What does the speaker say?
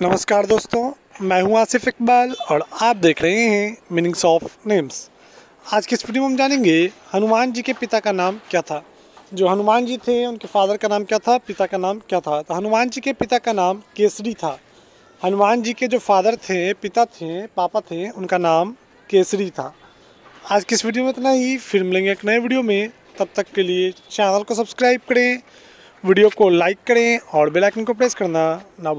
नमस्कार दोस्तों मैं हूं आसिफ इकबाल और आप देख रहे हैं मीनिंग्स ऑफ नेम्स आज की इस वीडियो में हम जानेंगे हनुमान जी के पिता का नाम क्या था जो हनुमान जी थे उनके फादर का नाम क्या था पिता का नाम क्या था तो हनुमान जी के पिता का नाम केसरी था हनुमान जी के जो फादर थे पिता थे पापा थे उनका नाम केसरी था आज की इस वीडियो में इतना ही फिर मिलेंगे एक नए वीडियो में तब तक के लिए चैनल को सब्सक्राइब करें वीडियो को लाइक करें और बेलाइकन को प्रेस करना ना